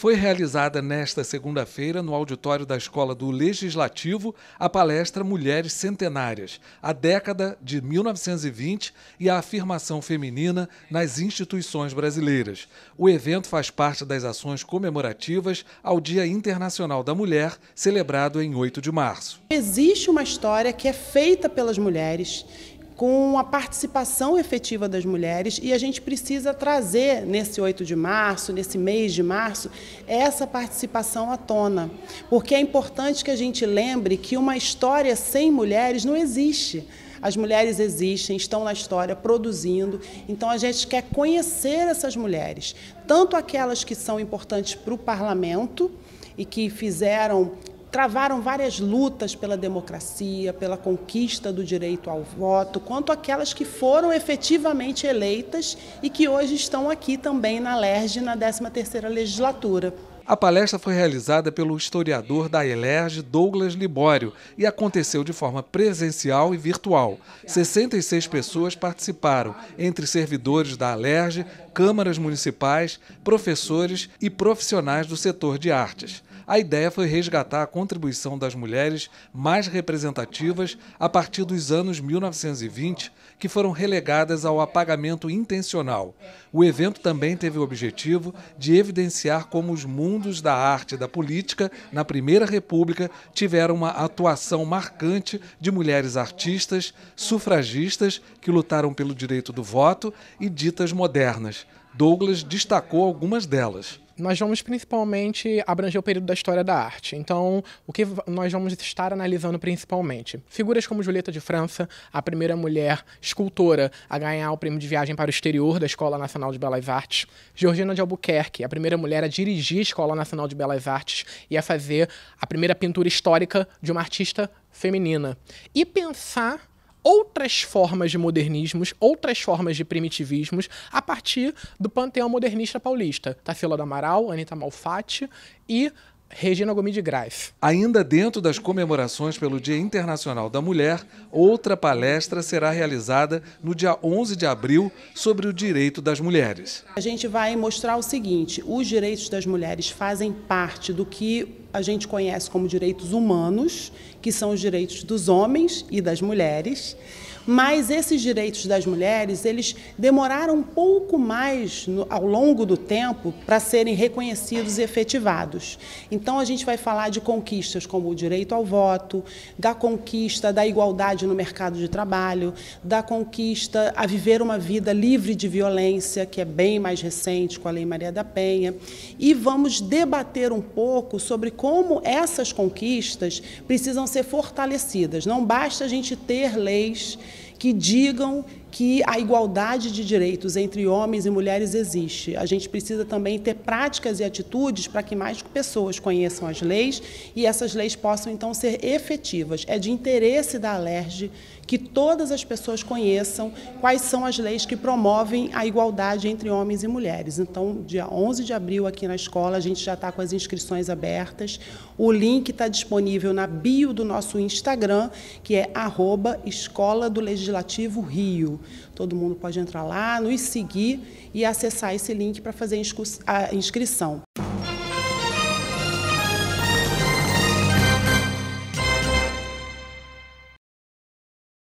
foi realizada nesta segunda-feira, no auditório da Escola do Legislativo, a palestra Mulheres Centenárias, a década de 1920 e a afirmação feminina nas instituições brasileiras. O evento faz parte das ações comemorativas ao Dia Internacional da Mulher, celebrado em 8 de março. Existe uma história que é feita pelas mulheres com a participação efetiva das mulheres e a gente precisa trazer nesse 8 de março, nesse mês de março, essa participação à tona. Porque é importante que a gente lembre que uma história sem mulheres não existe. As mulheres existem, estão na história produzindo, então a gente quer conhecer essas mulheres, tanto aquelas que são importantes para o parlamento e que fizeram travaram várias lutas pela democracia, pela conquista do direito ao voto, quanto aquelas que foram efetivamente eleitas e que hoje estão aqui também na LERJ, na 13ª legislatura. A palestra foi realizada pelo historiador da ELERJ, Douglas Libório, e aconteceu de forma presencial e virtual. 66 pessoas participaram, entre servidores da ALERJ, câmaras municipais, professores e profissionais do setor de artes. A ideia foi resgatar a contribuição das mulheres mais representativas a partir dos anos 1920, que foram relegadas ao apagamento intencional. O evento também teve o objetivo de evidenciar como os mundos da arte e da política na Primeira República tiveram uma atuação marcante de mulheres artistas, sufragistas que lutaram pelo direito do voto e ditas modernas. Douglas destacou algumas delas nós vamos principalmente abranger o período da história da arte. Então, o que nós vamos estar analisando principalmente? Figuras como Julieta de França, a primeira mulher escultora a ganhar o prêmio de viagem para o exterior da Escola Nacional de Belas Artes. Georgina de Albuquerque, a primeira mulher a dirigir a Escola Nacional de Belas Artes e a fazer a primeira pintura histórica de uma artista feminina. E pensar outras formas de modernismos, outras formas de primitivismos, a partir do panteão modernista paulista. Tafila do Amaral, Anita Malfatti e Regina Gomes de Ainda dentro das comemorações pelo Dia Internacional da Mulher, outra palestra será realizada no dia 11 de abril sobre o direito das mulheres. A gente vai mostrar o seguinte: os direitos das mulheres fazem parte do que a gente conhece como direitos humanos, que são os direitos dos homens e das mulheres mas esses direitos das mulheres, eles demoraram um pouco mais no, ao longo do tempo para serem reconhecidos e efetivados. Então a gente vai falar de conquistas como o direito ao voto, da conquista da igualdade no mercado de trabalho, da conquista a viver uma vida livre de violência, que é bem mais recente com a Lei Maria da Penha, e vamos debater um pouco sobre como essas conquistas precisam ser fortalecidas. Não basta a gente ter leis que digam que a igualdade de direitos entre homens e mulheres existe. A gente precisa também ter práticas e atitudes para que mais pessoas conheçam as leis e essas leis possam então ser efetivas. É de interesse da Alerj que todas as pessoas conheçam quais são as leis que promovem a igualdade entre homens e mulheres. Então, dia 11 de abril aqui na escola, a gente já está com as inscrições abertas. O link está disponível na bio do nosso Instagram, que é arroba Escola do Legislativo Rio. Todo mundo pode entrar lá, nos seguir e acessar esse link para fazer a inscrição.